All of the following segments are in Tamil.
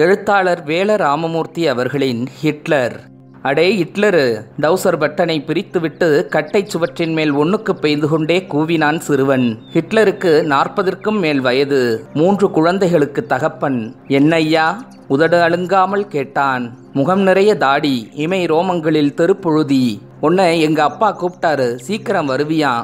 எழுத்தாளர் வேல ராமமூர்த்தி அவர்களின் ஹிட்லர் அடே ஹிட்லரு டவுசர் பட்டனை பிரித்துவிட்டு கட்டை சுவற்றின் மேல் ஒன்றுக்கு பெய்து கொண்டே கூவினான் சிறுவன் ஹிட்லருக்கு நாற்பதற்கும் மேல் வயது மூன்று குழந்தைகளுக்கு தகப்பன் என்னையா உதடு அழுங்காமல் கேட்டான் முகம் நிறைய தாடி இமை ரோமங்களில் தெருப்புழுதி உன்னை எங்க அப்பா கூப்பிட்டாரு சீக்கிரம் வருவியா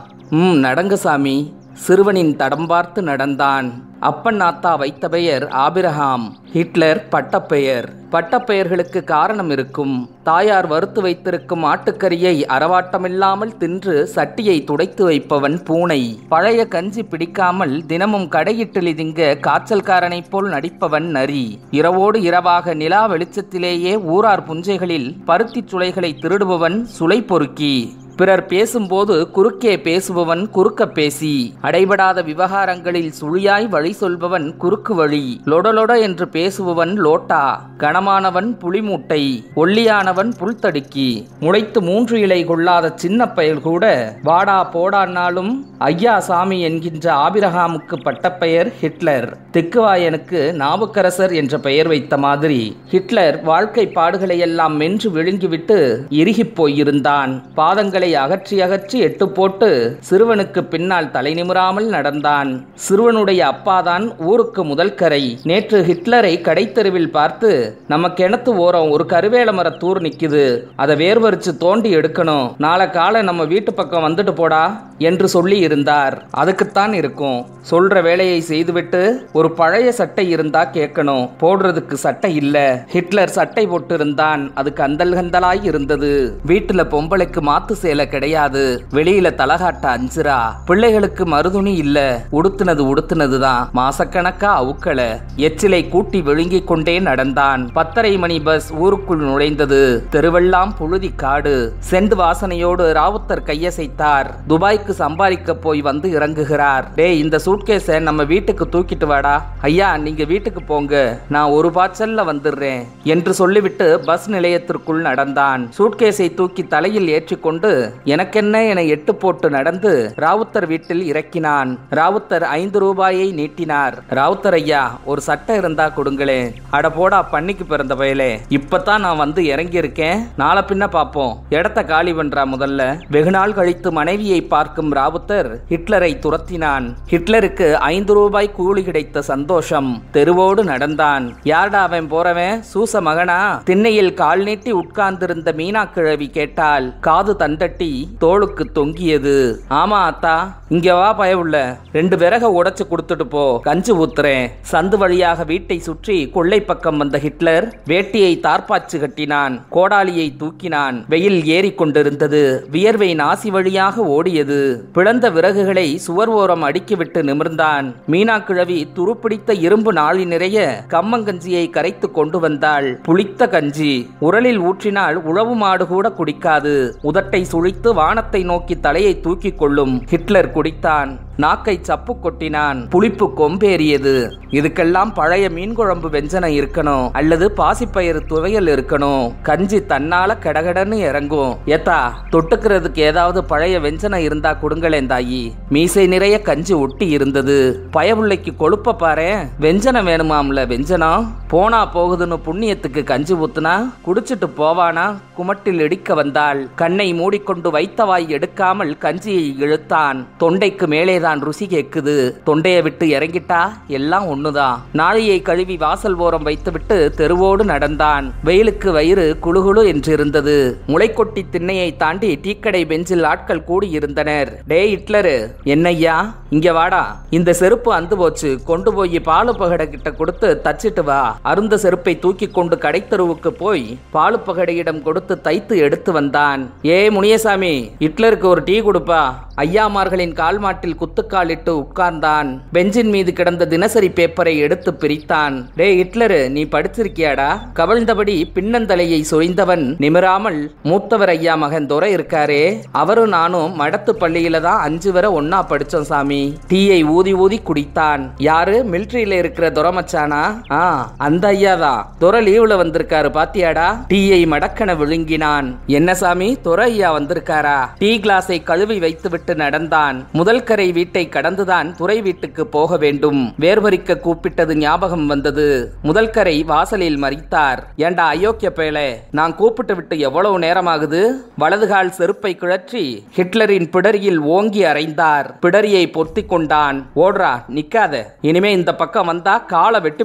ம் நடங்கு சாமி சிறுவனின் தடம் பார்த்து நடந்தான் அப்பன் நாத்தா வைத்த பெயர் ஆபிரஹாம் ஹிட்லர் பட்டப்பெயர் பட்டப்பெயர்களுக்கு காரணம் இருக்கும் தாயார் வறுத்து வைத்திருக்கும் ஆட்டுக்கறியை அரவாட்டமில்லாமல் தின்று சட்டியை துடைத்து வைப்பவன் பூனை பழைய கஞ்சி பிடிக்காமல் தினமும் கடையிட்டு லிதிங்க காய்ச்சல்காரனைப் போல் நடிப்பவன் நரி இரவோடு இரவாக நிலா வெளிச்சத்திலேயே ஊரார் புஞ்சைகளில் பருத்திச் சுளைகளை திருடுபவன் சுளை பொறுக்கி பிறர் பேசும்போது குறுக்கே பேசுபவன் குறுக்க பேசி அடைபடாத விவகாரங்களில் சுழியாய் வழி சொல்பவன் குறுக்கு வழி லொடலொட என்று பேசுபவன் லோட்டா கனமானவன் புலிமூட்டை ஒல்லியானவன் புல்தடுக்கி முளைத்து மூன்று இலை கொள்ளாத சின்ன பயல் கூட வாடா போடானாலும் ஐயா சாமி என்கின்ற ஆபிரகாமுக்கு பெயர் ஹிட்லர் திக்குவாயனுக்கு நாவுக்கரசர் என்ற பெயர் வைத்த மாதிரி ஹிட்லர் வாழ்க்கை பாடுகளையெல்லாம் மென்று விழுங்கிவிட்டு இறுகிப் போயிருந்தான் பாதங்களை பாதத்தை அகற்றி அகற்றி எட்டு போட்டு சிறுவனுக்கு பின்னால் தலை நிமிராமல் நடந்தான் சிறுவனுடைய அப்பாதான் ஊருக்கு முதல் கரை நேற்று ஹிட்லரை கடைத்தெருவில் பார்த்து நம்ம கிணத்து ஓரம் ஒரு கருவேல மர தூர் நிக்குது அதை வேர்வரிச்சு தோண்டி எடுக்கணும் நாளை காலை நம்ம வீட்டு பக்கம் வந்துட்டு போடா என்று சொல்லி இருந்தார் அதுக்குத்தான் இருக்கும் சொல்ற வேலையை செய்துவிட்டு ஒரு பழைய சட்டை இருந்தா கேட்கணும் போடுறதுக்கு சட்டை இல்ல ஹிட்லர் சட்டை போட்டு இருந்தான் அது கந்தல் கந்தலாய் இருந்தது வீட்டுல பொம்பளைக்கு மாத்து சேலை வேலை கிடையாது வெளியில தலகாட்ட அஞ்சுரா பிள்ளைகளுக்கு மருதுணி இல்ல உடுத்துனது உடுத்துனதுதான் மாசக்கணக்கா அவுக்கள எச்சிலை கூட்டி விழுங்கிக் கொண்டே நடந்தான் பத்தரை மணி பஸ் ஊருக்குள் நுழைந்தது தெருவெல்லாம் புழுதி காடு செண்டு வாசனையோடு ராவுத்தர் கையசைத்தார் துபாய்க்கு சம்பாதிக்க போய் வந்து இறங்குகிறார் டே இந்த சூட்கேஸை நம்ம வீட்டுக்கு தூக்கிட்டு வாடா ஐயா நீங்க வீட்டுக்கு போங்க நான் ஒரு பாச்சல்ல வந்துடுறேன் என்று சொல்லிவிட்டு பஸ் நிலையத்திற்குள் நடந்தான் சூட்கேஸை தூக்கி தலையில் ஏற்றிக்கொண்டு எனக்கென்ன என எட்டு போட்டு நடந்து ராவுத்தர் வீட்டில் இறக்கினான் ராவுத்தர் ஐந்து ரூபாயை நீட்டினார் ராவுத்தர் ஐயா ஒரு சட்டை இருந்தா கொடுங்களே அட போடா பண்ணிக்கு பிறந்த பயலே இப்பதான் நான் வந்து இறங்கி இருக்கேன் நாளை பின்ன பாப்போம் இடத்த காலி பண்றா முதல்ல வெகு நாள் கழித்து மனைவியை பார்க்கும் ராவுத்தர் ஹிட்லரை துரத்தினான் ஹிட்லருக்கு ஐந்து ரூபாய் கூலி கிடைத்த சந்தோஷம் தெருவோடு நடந்தான் யார்டா அவன் போறவன் சூச மகனா திண்ணையில் கால் நீட்டி உட்கார்ந்திருந்த மீனா கிழவி கேட்டால் காது தண்ட கட்டி தோளுக்கு தொங்கியது ஆமா அத்தா இங்க வா பயவுள்ள ரெண்டு விறக உடைச்சு கொடுத்துட்டு போ கஞ்சி ஊத்துறேன் சந்து வழியாக வீட்டை சுற்றி கொள்ளை பக்கம் வந்த ஹிட்லர் வேட்டியை தார்பாச்சு கட்டினான் கோடாலியை தூக்கினான் வெயில் ஏறி கொண்டிருந்தது வியர்வை நாசி வழியாக ஓடியது பிளந்த விறகுகளை சுவர் ஓரம் அடுக்கிவிட்டு நிமிர்ந்தான் மீனா கிழவி துருப்பிடித்த இரும்பு நாளி நிறைய கம்மங்கஞ்சியை கரைத்து கொண்டு வந்தாள் புளித்த கஞ்சி உரலில் ஊற்றினால் உழவு மாடு கூட குடிக்காது உதட்டை சுழித்து வானத்தை நோக்கி தலையை தூக்கி கொள்ளும் ஹிட்லர் குடித்தான் நாக்கை சப்பு கொட்டினான் புளிப்பு கொம்பேறியது இதுக்கெல்லாம் பழைய மீன் குழம்பு வெஞ்சனை இருக்கணும் அல்லது பாசிப்பயிறு துவையல் இருக்கணும் கஞ்சி தன்னால கடகடன்னு இறங்கும் ஏத்தா தொட்டுக்கிறதுக்கு ஏதாவது பழைய வெஞ்சனை இருந்தா கொடுங்களேன் தாயி மீசை நிறைய கஞ்சி ஒட்டி இருந்தது பயவுள்ளைக்கு கொழுப்ப பாரு வெஞ்சனை வேணுமாம்ல வெஞ்சனம் போனா போகுதுன்னு புண்ணியத்துக்கு கஞ்சி ஊத்துனா குடிச்சிட்டு போவானா குமட்டில் இடிக்க வந்தாள் கண்ணை மூடிக்கொண்டு வைத்தவாய் எடுக்காமல் கஞ்சியை இழுத்தான் தொண்டைக்கு மேலேதான் ருசி கேக்குது தொண்டையை விட்டு இறங்கிட்டா எல்லாம் ஒண்ணுதான் நாளையை கழுவி வாசல் ஓரம் வைத்துவிட்டு தெருவோடு நடந்தான் வெயிலுக்கு வயிறு குழுகுழு என்றிருந்தது முளைக்கொட்டி திண்ணையை தாண்டி டீக்கடை பெஞ்சில் ஆட்கள் கூடியிருந்தனர் டே ஹிட்லரு என்னையா இங்க வாடா இந்த செருப்பு அந்து போச்சு கொண்டு போய் பாலு பகடை கிட்ட கொடுத்து தச்சிட்டு வா அருந்த செருப்பை தூக்கி கொண்டு கடைத்தருவுக்கு போய் பாலு பகடையிடம் கொடுத்து கொடுத்து தைத்து எடுத்து வந்தான் ஏ முனியசாமி ஹிட்லருக்கு ஒரு டீ கொடுப்பா ஐயாமார்களின் கால்மாட்டில் குத்துக்கால் இட்டு உட்கார்ந்தான் பெஞ்சின் மீது கிடந்த தினசரி பேப்பரை எடுத்து பிரித்தான் டே ஹிட்லரு நீ படிச்சிருக்கியாடா கவிழ்ந்தபடி பின்னந்தலையை சொரிந்தவன் நிமிராமல் மூத்தவர் ஐயா மகன் துரை இருக்காரே அவரும் நானும் மடத்து பள்ளியில தான் அஞ்சு வரை ஒன்னா படிச்சோம் சாமி டீயை ஊதி ஊதி குடித்தான் யாரு மிலிட்ரியில இருக்கிற துரமச்சானா ஆ அந்த ஐயா தான் துரை லீவ்ல வந்திருக்காரு பாத்தியாடா டீயை மடக்கன விழுங்கி நெருங்கினான் என்ன சாமி துறை வந்திருக்காரா டீ கிளாஸை கழுவி வைத்துவிட்டு நடந்தான் முதல்கரை வீட்டை கடந்துதான் துறை வீட்டுக்கு போக வேண்டும் வேர்வரிக்க கூப்பிட்டது ஞாபகம் வந்தது முதல்கரை வாசலில் மறித்தார் ஏண்டா அயோக்கிய பேலே நான் கூப்பிட்டு விட்டு எவ்வளவு நேரமாகுது வலதுகால் செருப்பை கிளற்றி ஹிட்லரின் பிடரியில் ஓங்கி அறைந்தார் பிடரியை பொத்தி கொண்டான் ஓடுறா நிக்காத இனிமே இந்த பக்கம் வந்தா காலை வெட்டி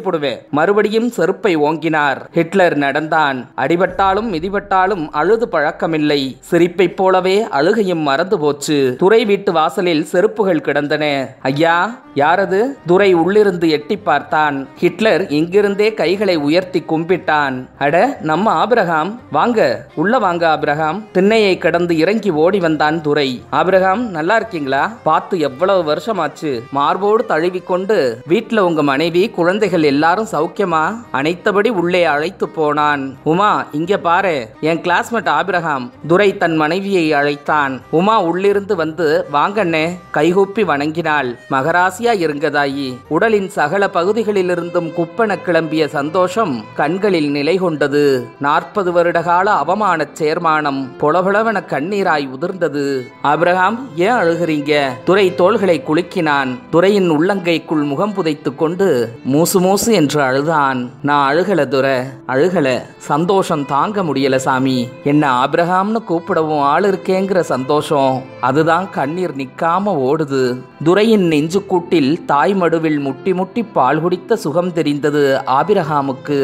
மறுபடியும் செருப்பை ஓங்கினார் ஹிட்லர் நடந்தான் அடிபட்டாலும் மிதிபட்டாலும் நாளும் அழுது பழக்கமில்லை சிரிப்பைப் போலவே அழுகையும் மறந்து போச்சு துறை வீட்டு வாசலில் செருப்புகள் கிடந்தன ஐயா யாரது துரை உள்ளிருந்து எட்டி பார்த்தான் ஹிட்லர் இங்கிருந்தே கைகளை உயர்த்தி கும்பிட்டான் அட நம்ம ஆபிரகாம் வாங்க உள்ள வாங்க ஆபிரகாம் திண்ணையை கடந்து இறங்கி ஓடி வந்தான் துரை ஆபிரகாம் நல்லா இருக்கீங்களா பார்த்து எவ்வளவு வருஷமாச்சு மார்போடு தழுவிக்கொண்டு வீட்ல உங்க மனைவி குழந்தைகள் எல்லாரும் சௌக்கியமா அனைத்தபடி உள்ளே அழைத்து போனான் உமா இங்க பாரு என் கிளாஸ்மேட் ஆபிரகாம் துரை தன் மனைவியை அழைத்தான் உமா உள்ளிருந்து வந்து வாங்கண்ணே கைகூப்பி வணங்கினாள் மகராசி ஆசையா இருங்கதாயி உடலின் சகல பகுதிகளிலிருந்தும் குப்பன கிளம்பிய சந்தோஷம் கண்களில் நிலை கொண்டது நாற்பது வருட கால அவமானச் சேர்மானம் பொலபொலவன கண்ணீராய் உதிர்ந்தது அப்ரஹாம் ஏன் அழுகிறீங்க துறை தோள்களை குலுக்கினான் துறையின் உள்ளங்கைக்குள் முகம் புதைத்துக் கொண்டு மூசு மூசு என்று அழுதான் நான் அழுகல துரை அழுகல சந்தோஷம் தாங்க முடியல சாமி என்ன ஆப்ரஹாம்னு கூப்பிடவும் ஆள் இருக்கேங்கிற சந்தோஷம் அதுதான் கண்ணீர் நிக்காம ஓடுது துரையின் நெஞ்சு கூட்டி கூட்டில் தாய் மடுவில் முட்டி முட்டி பால் குடித்த சுகம் தெரிந்தது ஆபிரகாமுக்கு